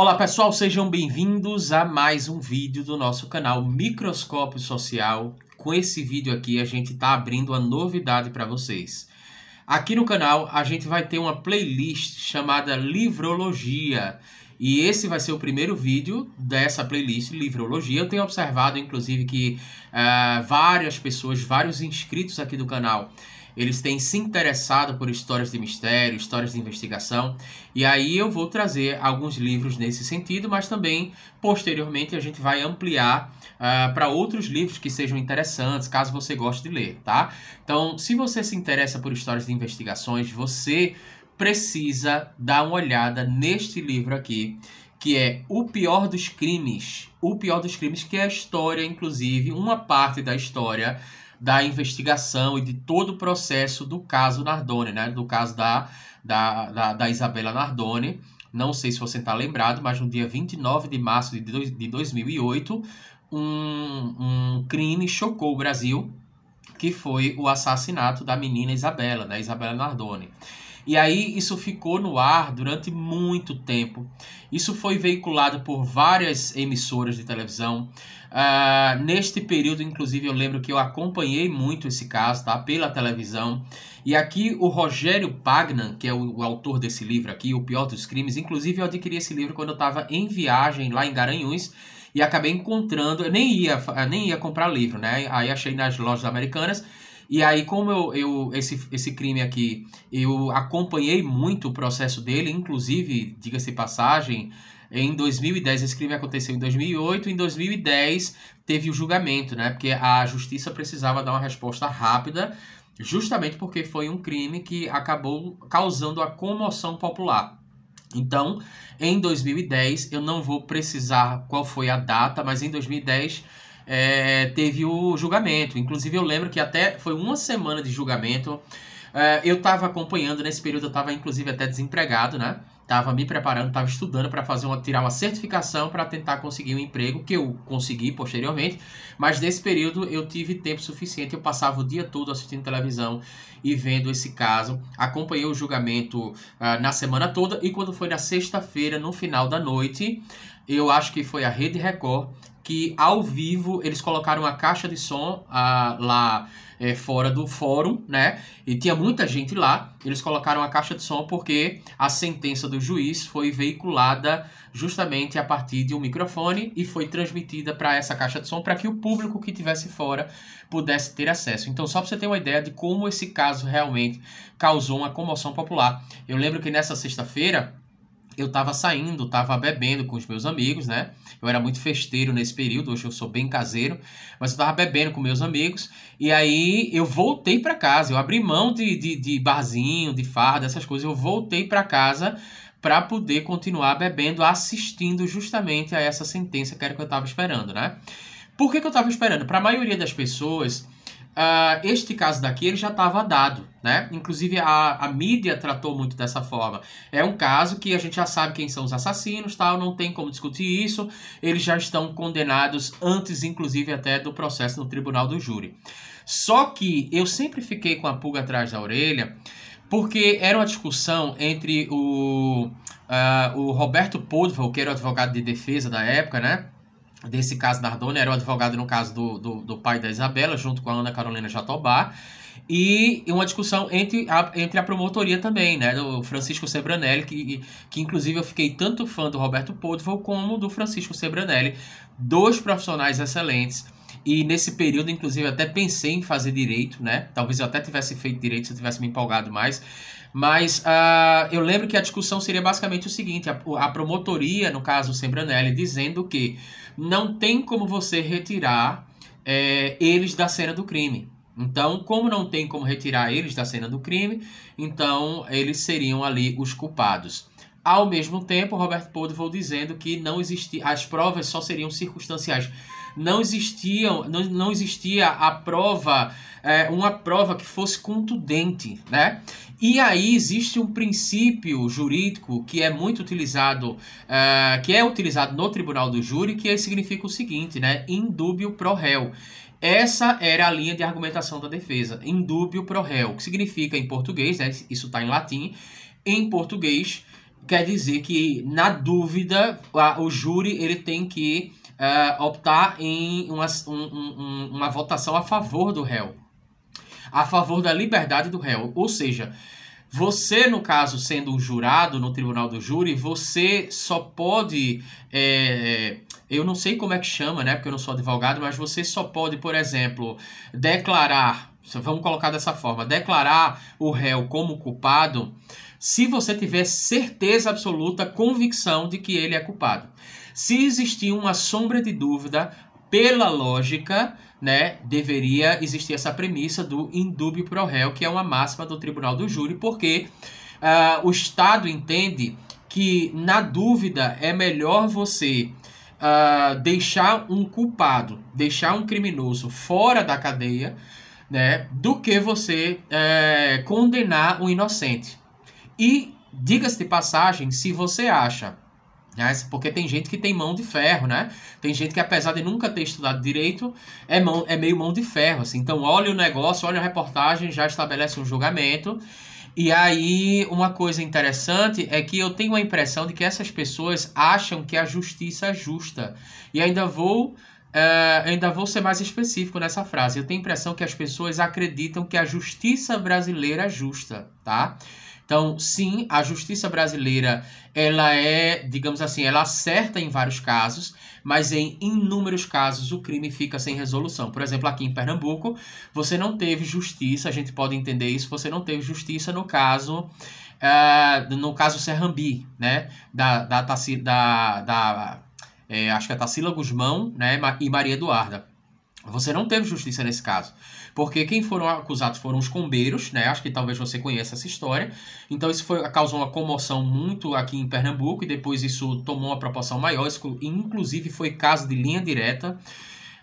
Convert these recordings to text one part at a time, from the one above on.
Olá pessoal, sejam bem-vindos a mais um vídeo do nosso canal Microscópio Social. Com esse vídeo aqui a gente está abrindo uma novidade para vocês. Aqui no canal a gente vai ter uma playlist chamada Livrologia. E esse vai ser o primeiro vídeo dessa playlist Livrologia. Eu tenho observado, inclusive, que uh, várias pessoas, vários inscritos aqui do canal eles têm se interessado por histórias de mistério, histórias de investigação, e aí eu vou trazer alguns livros nesse sentido, mas também posteriormente a gente vai ampliar uh, ah, para outros livros que sejam interessantes, caso você goste de ler, tá? Então, se você se interessa por histórias de investigações, você precisa dar uma olhada neste livro aqui, que é O Pior dos Crimes. O Pior dos Crimes, que é a história, inclusive, uma parte da história da investigação e de todo o processo do caso Nardone, né? Do caso da, da, da, da Isabela Nardone. Não sei se você está lembrado, mas no dia 29 de março de 2008, um, um crime chocou o Brasil, que foi o assassinato da menina Isabela, né? Isabela Nardone. E aí isso ficou no ar durante muito tempo. Isso foi veiculado por várias emissoras de televisão. Uh, neste período, inclusive, eu lembro que eu acompanhei muito esse caso, tá? Pela televisão. E aqui o Rogério Pagnan, que é o, o autor desse livro aqui, O Pior dos Crimes, inclusive eu adquiri esse livro quando eu estava em viagem lá em Garanhuns e acabei encontrando. Eu nem ia, nem ia comprar livro, né? Aí achei nas lojas americanas e aí, como eu, eu esse, esse crime aqui, eu acompanhei muito o processo dele, inclusive, diga-se passagem, em 2010, esse crime aconteceu em 2008, em 2010 teve o julgamento, né? Porque a justiça precisava dar uma resposta rápida, justamente porque foi um crime que acabou causando a comoção popular. Então, em 2010, eu não vou precisar qual foi a data, mas em 2010 é, teve o julgamento. Inclusive, eu lembro que até foi uma semana de julgamento. É, eu estava acompanhando nesse período, eu estava inclusive até desempregado, né? Tava me preparando, estava estudando para fazer uma, tirar uma certificação para tentar conseguir um emprego, que eu consegui posteriormente, mas nesse período eu tive tempo suficiente, eu passava o dia todo assistindo televisão e vendo esse caso. Acompanhei o julgamento uh, na semana toda e quando foi na sexta-feira, no final da noite, eu acho que foi a Rede Record, que ao vivo eles colocaram uma caixa de som ah, lá é, fora do fórum, né? E tinha muita gente lá. Eles colocaram a caixa de som porque a sentença do juiz foi veiculada justamente a partir de um microfone e foi transmitida para essa caixa de som para que o público que estivesse fora pudesse ter acesso. Então, só para você ter uma ideia de como esse caso realmente causou uma comoção popular. Eu lembro que nessa sexta-feira eu tava saindo, tava bebendo com os meus amigos, né? Eu era muito festeiro nesse período, hoje eu sou bem caseiro, mas eu tava bebendo com meus amigos, e aí eu voltei para casa, eu abri mão de, de, de barzinho, de farda, essas coisas, eu voltei para casa para poder continuar bebendo, assistindo justamente a essa sentença que era que eu tava esperando, né? Por que, que eu tava esperando? Para a maioria das pessoas, Uh, este caso daqui ele já estava dado, né? Inclusive a, a mídia tratou muito dessa forma. É um caso que a gente já sabe quem são os assassinos, tal, não tem como discutir isso. Eles já estão condenados antes, inclusive, até do processo no tribunal do júri. Só que eu sempre fiquei com a pulga atrás da orelha, porque era uma discussão entre o, uh, o Roberto Podval, que era o advogado de defesa da época, né? desse caso Nardoni, era o advogado no caso do, do, do, pai da Isabela, junto com a Ana Carolina Jatobá, e uma discussão entre a, entre a promotoria também, né, do Francisco Sebranelli, que, que inclusive eu fiquei tanto fã do Roberto Podvo como do Francisco Sebranelli, dois profissionais excelentes, e nesse período, inclusive, até pensei em fazer direito, né? Talvez eu até tivesse feito direito se eu tivesse me empolgado mais. Mas uh, eu lembro que a discussão seria basicamente o seguinte: a, a promotoria, no caso Sembranelli, dizendo que não tem como você retirar é, eles da cena do crime. Então, como não tem como retirar eles da cena do crime, então eles seriam ali os culpados. Ao mesmo tempo, Robert Podvol dizendo que não existia, as provas só seriam circunstanciais. Não existiam, não, não existia a prova, é, uma prova que fosse contundente, né? E aí existe um princípio jurídico que é muito utilizado, uh, que é utilizado no tribunal do júri, que significa o seguinte, né? Indúbio pro réu. Essa era a linha de argumentação da defesa, indúbio pro réu, que significa em português, né? Isso está em latim. Em português quer dizer que na dúvida a, o júri ele tem que uh, optar em uma, um, um, uma votação a favor do réu a favor da liberdade do réu. Ou seja, você, no caso, sendo um jurado no tribunal do júri, você só pode. É, eu não sei como é que chama, né? Porque eu não sou advogado, mas você só pode, por exemplo, declarar. Vamos colocar dessa forma: declarar o réu como culpado se você tiver certeza absoluta, convicção de que ele é culpado. Se existir uma sombra de dúvida, pela lógica, né, deveria existir essa premissa do indúbio pro réu, que é uma máxima do Tribunal do Júri, porque uh, o Estado entende que, na dúvida, é melhor você uh, deixar um culpado, deixar um criminoso fora da cadeia, né, do que você uh, condenar um inocente. E, diga-se de passagem, se você acha né? Porque tem gente que tem mão de ferro, né? Tem gente que, apesar de nunca ter estudado direito, é, mão, é meio mão de ferro. Assim. Então, olha o negócio, olha a reportagem, já estabelece um julgamento. E aí, uma coisa interessante é que eu tenho a impressão de que essas pessoas acham que a justiça é justa. E ainda vou. Uh, ainda vou ser mais específico nessa frase. Eu tenho a impressão que as pessoas acreditam que a justiça brasileira é justa, tá? Então, sim, a justiça brasileira, ela é, digamos assim, ela acerta em vários casos, mas em inúmeros casos o crime fica sem resolução. Por exemplo, aqui em Pernambuco, você não teve justiça, a gente pode entender isso, você não teve justiça no caso uh, no caso Serrambi, né, da da, da, da é, acho que é Guzmão, né, e Maria Eduarda. Você não teve justiça nesse caso porque quem foram acusados foram os combeiros, né? Acho que talvez você conheça essa história. Então isso foi, causou uma comoção muito aqui em Pernambuco e depois isso tomou uma proporção maior, isso, inclusive foi caso de linha direta.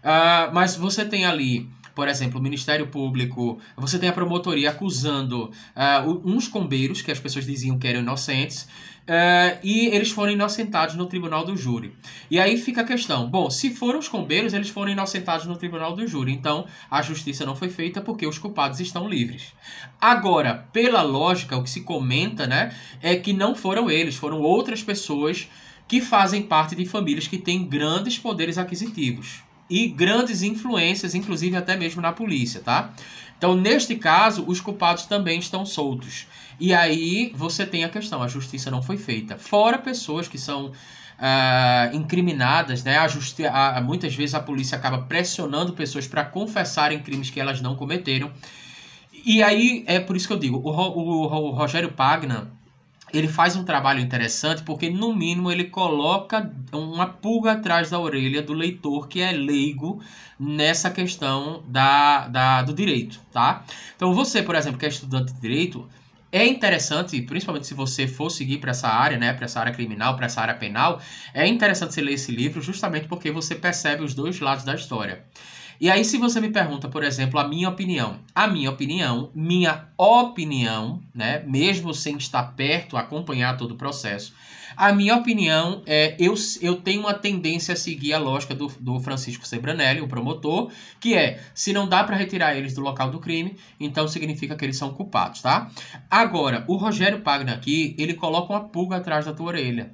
Uh, mas você tem ali por exemplo, o Ministério Público, você tem a promotoria acusando uh, uns combeiros, que as pessoas diziam que eram inocentes, uh, e eles foram inocentados no tribunal do júri. E aí fica a questão: bom, se foram os combeiros, eles foram inocentados no tribunal do júri, então a justiça não foi feita porque os culpados estão livres. Agora, pela lógica, o que se comenta né, é que não foram eles, foram outras pessoas que fazem parte de famílias que têm grandes poderes aquisitivos e grandes influências, inclusive até mesmo na polícia, tá? Então, neste caso, os culpados também estão soltos. E aí você tem a questão, a justiça não foi feita. Fora pessoas que são uh, incriminadas, né? A justi a, muitas vezes a polícia acaba pressionando pessoas para confessarem crimes que elas não cometeram. E aí é por isso que eu digo, o, Ro o, o Rogério Pagna ele faz um trabalho interessante porque, no mínimo, ele coloca uma pulga atrás da orelha do leitor que é leigo nessa questão da, da, do direito, tá? Então, você, por exemplo, que é estudante de direito, é interessante, principalmente se você for seguir para essa área, né, para essa área criminal, para essa área penal, é interessante você ler esse livro justamente porque você percebe os dois lados da história. E aí, se você me pergunta, por exemplo, a minha opinião, a minha opinião, minha opinião, né? Mesmo sem estar perto, acompanhar todo o processo, a minha opinião é eu, eu tenho uma tendência a seguir a lógica do, do Francisco Sebranelli, o promotor, que é se não dá para retirar eles do local do crime, então significa que eles são culpados, tá? Agora, o Rogério Pagna aqui, ele coloca uma pulga atrás da tua orelha.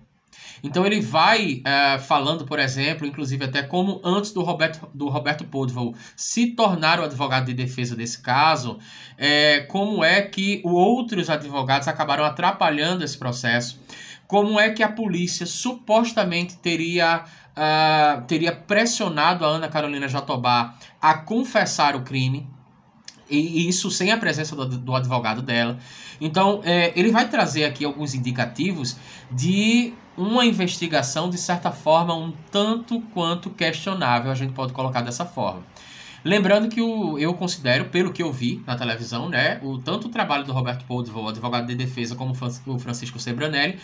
Então ele vai é, falando, por exemplo, inclusive até como antes do Roberto, do Roberto Podval se tornar o advogado de defesa desse caso, é, como é que outros advogados acabaram atrapalhando esse processo, como é que a polícia supostamente teria Uh, teria pressionado a Ana Carolina Jatobá a confessar o crime. E isso sem a presença do, advogado dela. Então, é, ele vai trazer aqui alguns indicativos de uma investigação, de certa forma, um tanto quanto questionável, a gente pode colocar dessa forma. Lembrando que o, eu considero, pelo que eu vi na televisão, né, o, tanto o trabalho do Roberto o advogado de defesa, como o Francisco Sebranelli,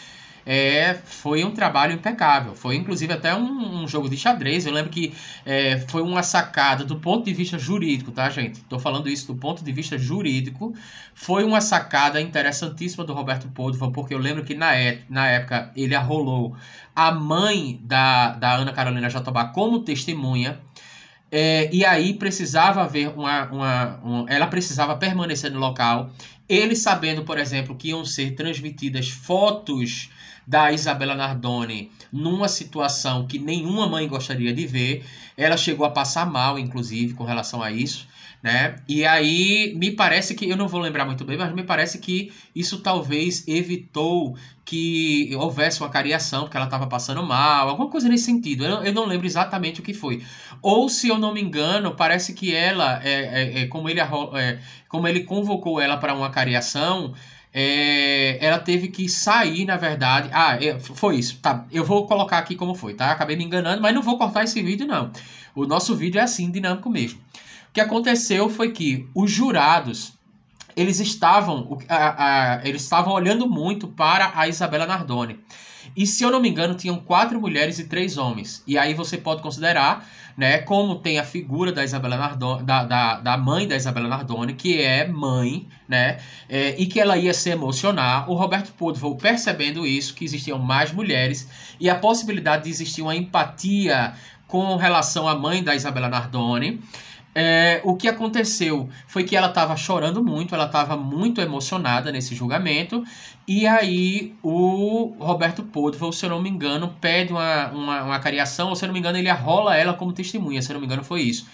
é, foi um trabalho impecável. Foi inclusive até um, um jogo de xadrez. Eu lembro que é, foi uma sacada do ponto de vista jurídico, tá, gente? Estou falando isso do ponto de vista jurídico. Foi uma sacada interessantíssima do Roberto Podova, porque eu lembro que na, é, na época ele arrolou a mãe da, da Ana Carolina Jatobá como testemunha. É, e aí precisava haver uma, uma, uma, Ela precisava permanecer no local. Ele sabendo, por exemplo, que iam ser transmitidas fotos da Isabela Nardoni numa situação que nenhuma mãe gostaria de ver. Ela chegou a passar mal, inclusive, com relação a isso. Né? E aí me parece que eu não vou lembrar muito bem, mas me parece que isso talvez evitou que houvesse uma cariação, porque ela estava passando mal, alguma coisa nesse sentido. Eu não, eu não, lembro exatamente o que foi. Ou se eu não me engano, parece que ela, é, é, é como, ele, é, como ele convocou ela para uma cariação, é, ela teve que sair, na verdade. Ah, é, foi isso. Tá, eu vou colocar aqui como foi, tá? Acabei me enganando, mas não vou cortar esse vídeo, não. O nosso vídeo é assim, dinâmico mesmo. O que aconteceu foi que os jurados eles estavam, a, a, eles estavam olhando muito para a Isabela Nardoni. E se eu não me engano, tinham quatro mulheres e três homens. E aí você pode considerar, né, como tem a figura da Isabela Nardone da, da, da mãe da Isabela Nardoni, que é mãe, né, é, e que ela ia se emocionar. O Roberto Podvou percebendo isso, que existiam mais mulheres, e a possibilidade de existir uma empatia com relação à mãe da Isabela Nardoni. É, o que aconteceu foi que ela estava chorando muito, ela estava muito emocionada nesse julgamento, e aí o Roberto Podvo, se eu não me engano, pede uma, uma, uma cariação, ou se eu não me engano, ele arrola ela como testemunha, se eu não me engano, foi isso.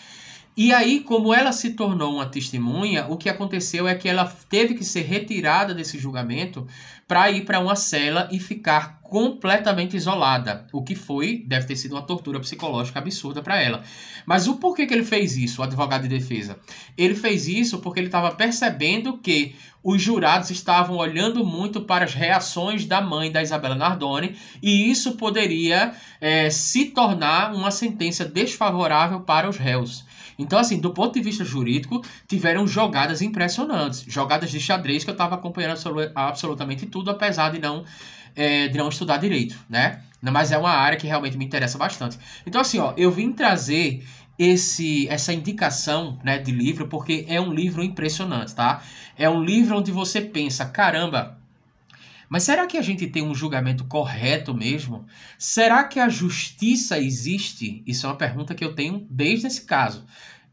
E aí, como ela se tornou uma testemunha, o que aconteceu é que ela teve que ser retirada desse julgamento para ir para uma cela e ficar completamente isolada, o que foi, deve ter sido uma tortura psicológica absurda para ela. Mas o porquê que ele fez isso, o advogado de defesa? Ele fez isso porque ele estava percebendo que os jurados estavam olhando muito para as reações da mãe da Isabela Nardoni e isso poderia é, se tornar uma sentença desfavorável para os réus. Então, assim, do ponto de vista jurídico, tiveram jogadas impressionantes. Jogadas de xadrez que eu estava acompanhando absolutamente tudo, apesar de não, é, de não estudar direito, né? Mas é uma área que realmente me interessa bastante. Então, assim, ó, eu vim trazer esse essa indicação né, de livro porque é um livro impressionante, tá? É um livro onde você pensa, caramba mas será que a gente tem um julgamento correto mesmo? Será que a justiça existe? Isso é uma pergunta que eu tenho desde esse caso.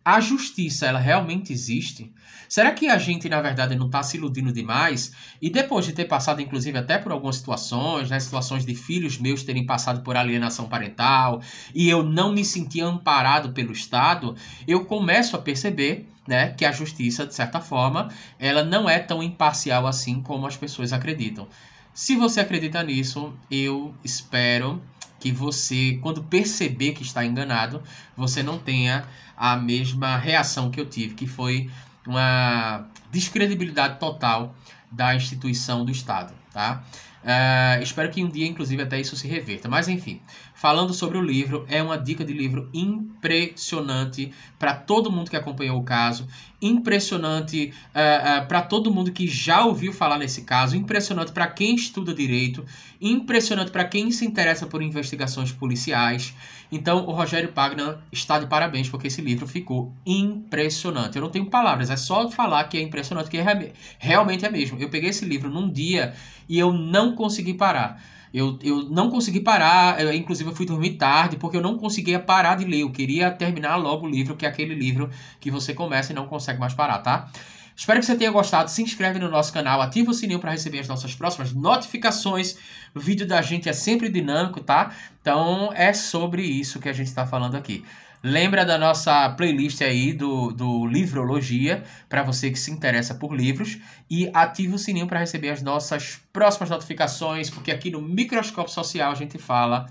A justiça, ela realmente existe? Será que a gente, na verdade, não está se iludindo demais? E depois de ter passado, inclusive, até por algumas situações, né, situações de filhos meus terem passado por alienação parental, e eu não me sentir amparado pelo Estado, eu começo a perceber né, que a justiça, de certa forma, ela não é tão imparcial assim como as pessoas acreditam. Se você acredita nisso, eu espero que você, quando perceber que está enganado, você não tenha a mesma reação que eu tive, que foi uma descredibilidade total da instituição do Estado, tá? Uh, espero que um dia, inclusive, até isso se reverta. Mas, enfim, falando sobre o livro. É uma dica de livro impressionante para todo mundo que acompanhou o caso, impressionante uh, eh, uh, eh, para todo mundo que já ouviu falar nesse caso, impressionante para quem estuda direito, impressionante para quem se interessa por investigações policiais. Então, o Rogério Pagna está de parabéns porque esse livro ficou impressionante. Eu não tenho palavras, é só falar que é impressionante, que é, realmente é mesmo. Eu peguei esse livro num dia e eu não consegui parar. Eu, eu não consegui parar, eu, inclusive eu fui dormir tarde, porque eu não conseguia parar de ler. Eu queria terminar logo o livro, que é aquele livro que você começa e não consegue mais parar, tá? Espero que você tenha gostado. Se inscreve no nosso canal, ativa o sininho para receber as nossas próximas notificações. O vídeo da gente é sempre dinâmico, tá? Então é sobre isso que a gente está falando aqui. Lembra da nossa playlist aí do, do Livrologia, para você que se interessa por livros. E ative o sininho para receber as nossas próximas notificações, porque aqui no Microscópio Social a gente fala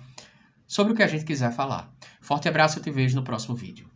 sobre o que a gente quiser falar. Forte abraço e te vejo no próximo vídeo.